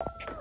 you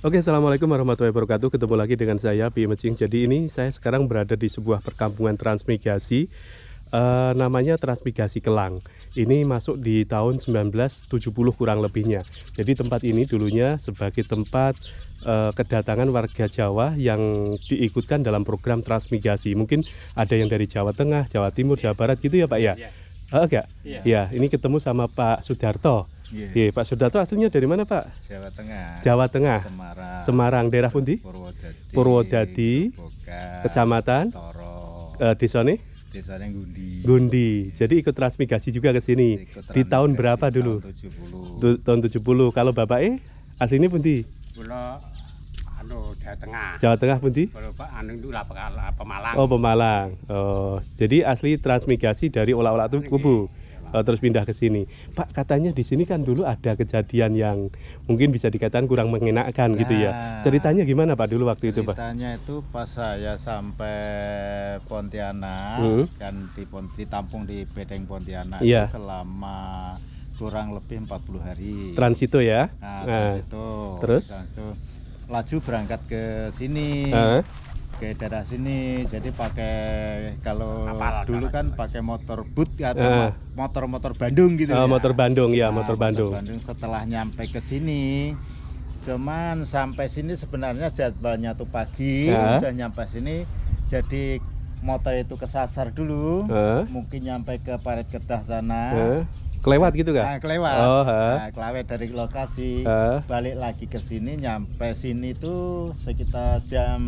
Oke, Assalamualaikum warahmatullahi wabarakatuh. Ketemu lagi dengan saya, Pi Mecing. Jadi ini saya sekarang berada di sebuah perkampungan transmigrasi. Uh, eh, namanya Transmigrasi Kelang. Ini masuk di tahun 1970 kurang lebihnya. Jadi tempat ini dulunya sebagai tempat uh, kedatangan warga Jawa yang diikutkan dalam program transmigrasi. Mungkin ada yang dari Jawa Tengah, Jawa Timur, Jawa Barat gitu ya Pak ya? Iya. Oh, enggak? Iya. Ya, ini ketemu sama Pak Sudarto. Iya. Yeah. Pak Sudarto aslinya dari mana, Pak? Jawa Tengah. Jawa Tengah. Semarang. Semarang, daerah pundi? Purwodadi. Purwodadi. Boka, Kecamatan Toro. Eh, desa nih? Desanya Gundi. Gundi. Jadi ikut transmigrasi juga ke sini. Di tahun berapa dulu? Tahun 70. tahun 70. Kalau Bapak eh aslinya pundi? Pulau anu Jawa Tengah. Jawa Tengah di? Anu Pemalang. Oh, Pemalang. Oh, jadi asli transmigrasi dari olah-olah itu kubu. Oh, terus pindah ke sini. Pak, katanya di sini kan dulu ada kejadian yang mungkin bisa dikatakan kurang mengenakan nah, gitu ya. Nah. Ceritanya gimana Pak dulu waktu itu, Pak? Ceritanya itu pas saya sampai Pontianak hmm. kan di Ponti tampung di Bedeng Pontianak yeah. selama kurang lebih 40 hari. Transito ya. Nah, nah. transito. Terus? laju berangkat ke sini uh ke daerah sini jadi pakai kalau Apal, dulu kan pakai motor boot atau motor-motor Bandung gitu uh, ya. motor Bandung ya nah, motor Bandung motor Bandung setelah nyampe ke sini cuman sampai sini sebenarnya jadwalnya tuh pagi uh. udah nyampe sini jadi motor itu kesasar dulu uh. mungkin nyampe ke parit ketah sana uh kelewat gitu kan? Nah, kelewat. Oh, Nah, kelewat dari lokasi ha. balik lagi ke sini nyampe sini tuh sekitar jam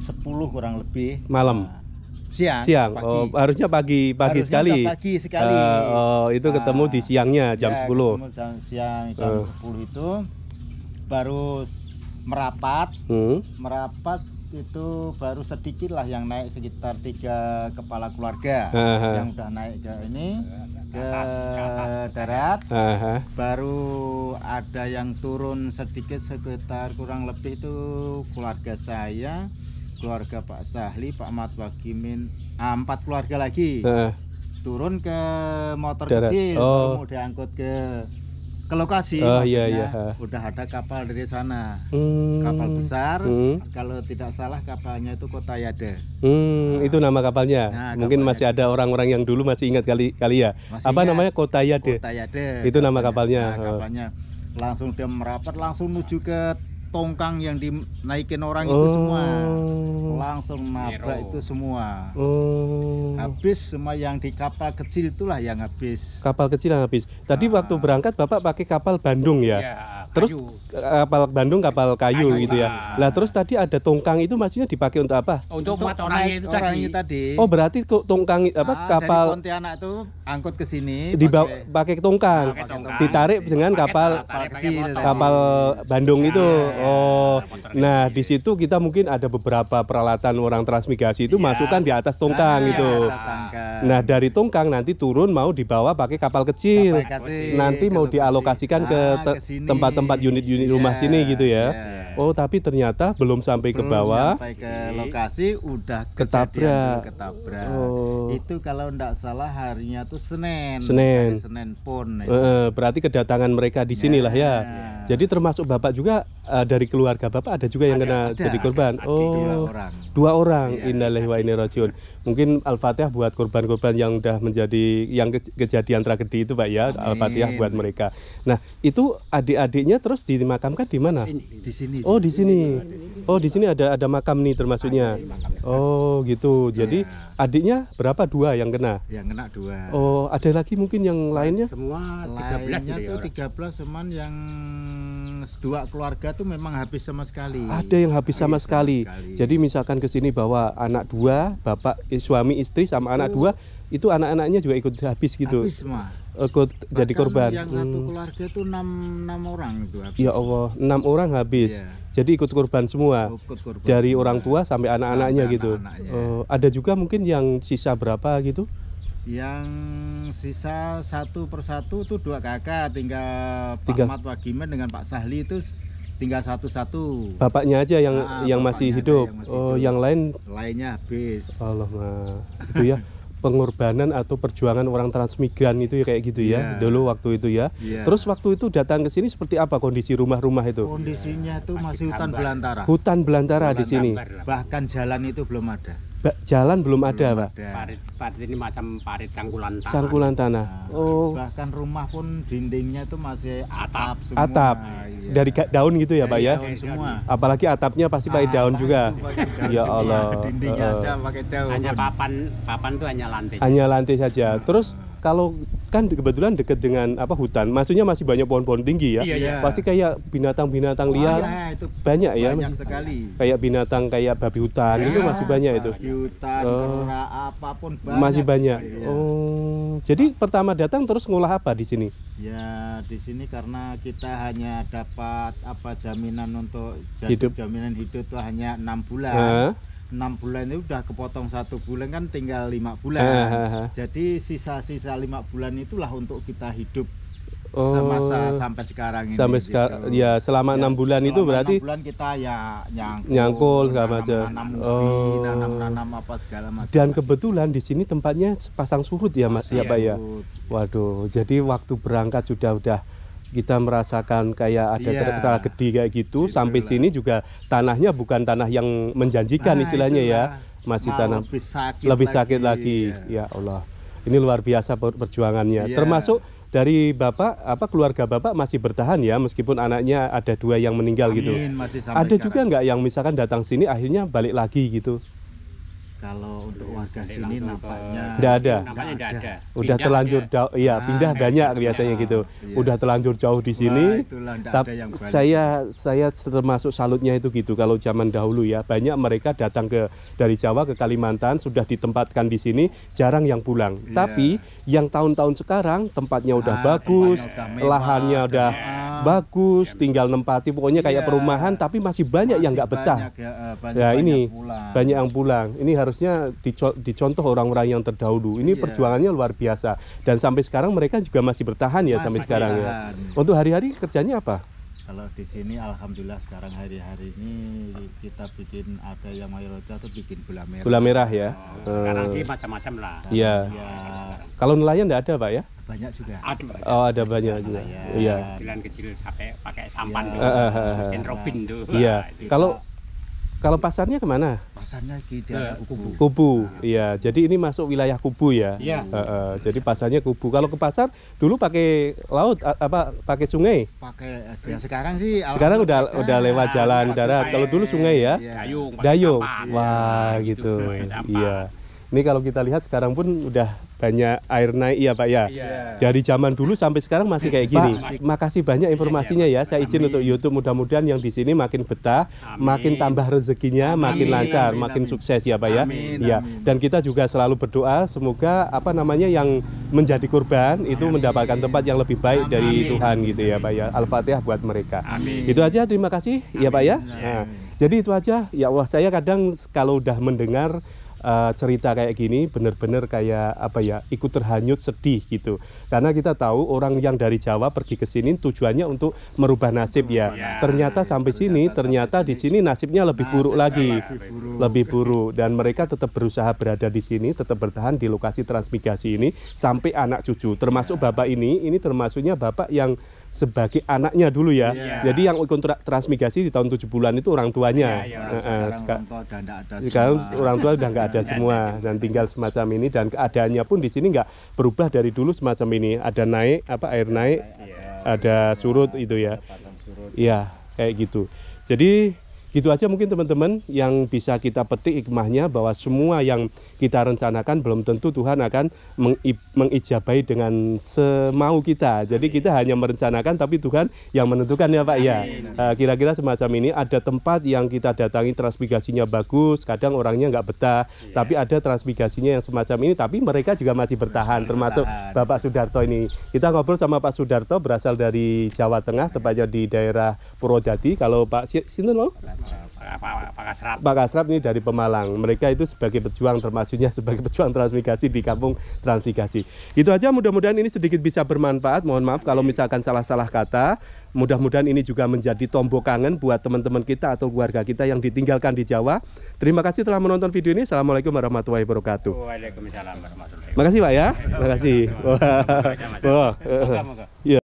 10 kurang lebih. Malam. Nah, siang. Siang. Pagi. Oh, harusnya pagi pagi harusnya sekali. Pagi sekali. Uh, oh, itu nah, ketemu di siangnya jam ya, 10. jam siang jam eh. uh. 10 itu baru merapat. Hmm. Merapat itu baru sedikit lah yang naik sekitar tiga kepala keluarga uh -huh. yang udah naik ke ini. Uh ke darat uh-huh. baru ada yang turun sedikit sekitar kurang lebih itu keluarga saya keluarga Pak Sahli Pak Mat Wagimin ah, empat keluarga lagi uh. turun ke motor darat. kecil oh. mau diangkut ke ke lokasi oh, iya, iya. udah ada kapal dari sana hmm. kapal besar hmm. kalau tidak salah kapalnya itu kota Yade hmm, nah. itu nama kapalnya nah, mungkin kapal masih ada orang-orang yang dulu masih ingat kali kali ya masih apa ingat. namanya kota Yade kota Yade itu kapalnya. nama kapalnya nah, kapalnya langsung dia merapat langsung menuju ke tongkang yang dinaikin orang oh. itu semua oh. langsung nabrak Nero. itu semua oh. habis semua yang di kapal kecil itulah yang habis kapal kecil yang habis tadi nah. waktu ah. berangkat bapak pakai kapal Bandung ya, ya terus kayu. kapal Bandung kapal kayu, kayu gitu ya. Nah terus tadi ada tongkang itu maksudnya dipakai untuk apa? Oh, untuk, untuk orang itu orangnya tadi. tadi. Oh berarti tongkang apa ah, kapal dari Pontianak itu angkut ke sini dibawa pakai tongkang, pakai tongkang, ditarik dengan kapal kapal, kecil, kapal Bandung ya, itu. Iya, iya, oh. Iya, nah, di situ kita mungkin ada beberapa peralatan orang transmigrasi itu ya. masukkan di atas tongkang nah, itu. Ya, Nah, dari tongkang nanti turun mau dibawa pakai kapal kecil. Kapal kecil nanti mau dialokasikan ke ah, tempat-tempat tempat iya, unit-unit yeah, rumah sini iya, gitu ya. Yeah. Oh, tapi ternyata belum sampai belum ke bawah. Sampai ke iya. lokasi udah ketabrak. ketabrak. Oh. Itu kalau enggak salah harinya tuh Senin. Senin. Senen Senin pon. Itu. berarti kedatangan mereka di sinilah yeah. ya. Iya. Jadi termasuk bapak juga uh, dari keluarga bapak ada juga yang ada, kena ada, jadi korban. Ada, oh, dua orang. Dua orang. Ya, Innalillahi wa Mungkin Al-Fatihah buat korban-korban yang sudah menjadi yang ke kejadian tragedi itu, Pak ya. Al-Fatihah buat mereka. Nah, itu adik-adiknya terus dimakamkan di mana? Di sini. Oh, di sini. Oh, di sini ada ada makam nih termasuknya. Oh, gitu. Jadi iya. adiknya berapa dua yang kena? Yang kena dua. Oh, ada lagi mungkin yang lainnya? Semua 13 belas tuh 13 teman yang dua keluarga tuh memang habis sama sekali. Ada yang habis, sama, sama sekali. Jadi misalkan ke sini bawa anak dua, bapak suami istri sama anak dua, itu anak-anaknya juga ikut habis gitu. Habis semua. Eh, ikut Bahkan jadi korban. Yang hmm. satu keluarga tuh enam enam orang itu habis. Ya Allah, enam orang habis. Yeah. Jadi ikut korban semua. Oh, ikut korban Dari semua. orang tua sampai anak-anaknya gitu. Anak Uh, eh, ada juga mungkin yang sisa berapa gitu? yang sisa satu persatu itu dua kakak tinggal tiga. Pak Mat Wagiman dengan Pak Sahli itu tinggal satu-satu bapaknya aja yang nah, yang masih hidup yang masih oh hidup. yang lain lainnya habis Allah itu ya pengorbanan atau perjuangan orang transmigran itu ya kayak gitu ya iya. dulu waktu itu ya. Yeah. Terus waktu itu datang ke sini seperti apa kondisi rumah-rumah itu? Kondisinya itu masih, masih hutan belantara. Hutan belantara di sini. Bahkan jalan itu belum ada jalan belum, belum ada, ada, Pak. Parit, parit ini macam parit cangkulan tanah. Cangkulan tanah. Nah, oh. Bahkan rumah pun dindingnya itu masih atap semua. Atap. ya. Dari daun gitu ya, Dari Pak ya. semua. Apalagi atapnya pasti pakai ah, daun juga. Pakai daun ya Allah. Dindingnya uh, aja pakai daun. Hanya papan papan itu hanya lantai. Hanya lantai saja. Nah. Terus kalau kan kebetulan deket dengan apa hutan, maksudnya masih banyak pohon-pohon tinggi ya. Iya, iya. Pasti kayak binatang-binatang oh, liar ya, itu banyak, ya. Banyak sekali. Kayak binatang kayak babi hutan ya, itu iya, masih banyak itu. Babi hutan, uh, oh. kera, apapun banyak. Masih banyak. Iya. Oh, jadi pertama datang terus ngolah apa di sini? Ya, di sini karena kita hanya dapat apa jaminan untuk hidup. jaminan hidup itu hanya enam bulan. Uh enam bulan itu udah kepotong satu bulan kan tinggal lima bulan uh, uh, uh. jadi sisa-sisa lima bulan itulah untuk kita hidup oh, semasa sampai sekarang ini sampai sekarang gitu. ya selama enam ya, bulan selama itu berarti bulan kita ya nyangkul, nyangkul segala macam nanam oh. nanam nanam apa segala macam dan kebetulan di sini tempatnya sepasang surut ya mas ya pak ya waduh jadi waktu berangkat sudah udah kita merasakan kayak ada yeah. Iya. gede kayak gitu Itulah. sampai sini juga tanahnya bukan tanah yang menjanjikan nah, istilahnya ya masih tanah lebih sakit lebih lagi, sakit lagi yeah. ya Allah ini luar biasa perjuangannya yeah. termasuk dari bapak apa keluarga bapak masih bertahan ya meskipun anaknya ada dua yang meninggal gitu. Amin, gitu masih ada sekarang. juga nggak yang misalkan datang sini akhirnya balik lagi gitu kalau untuk warga Jadi sini nampaknya tidak ada. Nampaknya ada. Udah pindah terlanjur jauh, iya nah, pindah banyak ya. biasanya gitu. Ya. Udah terlanjur jauh di sini. tapi saya saya termasuk salutnya itu gitu kalau zaman dahulu ya banyak mereka datang ke dari Jawa ke Kalimantan sudah ditempatkan di sini jarang yang pulang. Ya. Tapi yang tahun-tahun sekarang tempatnya udah ah, bagus, tempatnya udah lahannya udah ya. bagus, ya. tinggal nempati pokoknya kayak iya. perumahan tapi masih banyak masih yang nggak betah. Ya, eh, ya, banyak, ini banyak, banyak yang pulang. Ini harus harusnya dicontoh orang-orang yang terdahulu. Ini yeah. perjuangannya luar biasa dan sampai sekarang mereka juga masih bertahan ya Mas, sampai sekarang ya. Untuk hari-hari kerjanya apa? Kalau di sini alhamdulillah sekarang hari-hari ini kita bikin ada yang mayoritas atau bikin gula merah. Gula merah ya. Oh, hmm. sekarang sih macam-macam lah. Iya. Ya. Kalau nelayan enggak ada, Pak ya? Banyak juga. Ada. Oh, ada banyak juga. Iya. kecil kecil sampai pakai sampan ya. tuh. Uh, uh, uh, Robin tuh. Iya. Nah, Kalau kalau pasarnya kemana? Pasarnya di daerah Kubu. Kubu, nah. iya. Nah. Jadi ini masuk wilayah Kubu ya. Iya. Uh, uh, jadi pasarnya Kubu. Kalau ke pasar dulu pakai laut apa pakai sungai? Pakai. Eh, ya sekarang sih. Sekarang udah kita, udah lewat jalan darat. Kalau dulu sungai ya. Iya. Dayung. Dayung. Wah iya, gitu. gitu iya. Ini kalau kita lihat sekarang pun udah banyak air naik ya Pak ya. Yeah. Dari zaman dulu sampai sekarang masih kayak gini. Pak, makasih banyak iya, iya, informasinya ya. Saya izin amin. untuk YouTube mudah-mudahan yang di sini makin betah, amin. makin tambah rezekinya, amin. makin lancar, amin. makin sukses ya Pak ya. Amin. Ya. Dan kita juga selalu berdoa semoga apa namanya yang menjadi korban itu mendapatkan tempat yang lebih baik amin. dari Tuhan gitu ya Pak ya. Al-Fatihah buat mereka. Amin. Itu aja terima kasih amin. ya Pak ya. Nah, jadi itu aja. Ya Allah saya kadang kalau udah mendengar Eh, cerita kayak gini benar-benar kayak apa ya ikut terhanyut sedih gitu karena kita tahu orang yang dari Jawa pergi ke sini tujuannya untuk merubah nasib ya, hmm, ya ternyata sampai ternyata sini ternyata di sini nasibnya lebih nasib buruk lagi lebih buruk. lebih buruk dan mereka tetap berusaha berada di sini tetap bertahan di lokasi transmigrasi ini sampai anak cucu termasuk ya. bapak ini ini termasuknya bapak yang sebagai anaknya dulu ya. Yeah. Jadi yang kontrak transmigrasi di tahun tujuh bulan itu orang tuanya. Yeah, yeah. uh, sekarang, uh, orang tua sekarang orang tua udah nggak ada semua dan tinggal semacam ini dan keadaannya pun di sini nggak berubah dari dulu semacam ini. Ada naik apa air naik, yeah. ada surut itu ya. Iya, kayak gitu. Jadi Gitu aja mungkin teman-teman yang bisa kita petik hikmahnya bahwa semua yang kita rencanakan belum tentu Tuhan akan mengijabai dengan semau kita. Jadi kita hanya merencanakan tapi Tuhan yang menentukan ya Pak ya. Eh, kira-kira semacam ini ada tempat yang kita datangi transmigrasinya bagus, kadang orangnya nggak betah, iya. tapi ada transmigrasinya yang semacam ini tapi mereka juga masih bertahan termasuk Bapak Sudarto ini. Kita ngobrol sama Pak Sudarto berasal dari Jawa Tengah tepatnya di daerah Purwodadi. Kalau Pak Sinten mau? Pak Kasrap ini dari Pemalang. Mereka itu sebagai pejuang termasuknya sebagai pejuang transmigrasi di kampung transmigrasi. Itu aja mudah-mudahan ini sedikit bisa bermanfaat. Mohon maaf kalau misalkan salah-salah kata. Mudah-mudahan ini juga menjadi tombok kangen buat teman-teman kita atau keluarga kita yang ditinggalkan di Jawa. Terima kasih telah menonton video ini. Assalamualaikum warahmatullahi wabarakatuh. Waalaikumsalam warahmatullahi wabarakatuh. Makasih Pak ya. Makasih. Oh. Oh. Oh.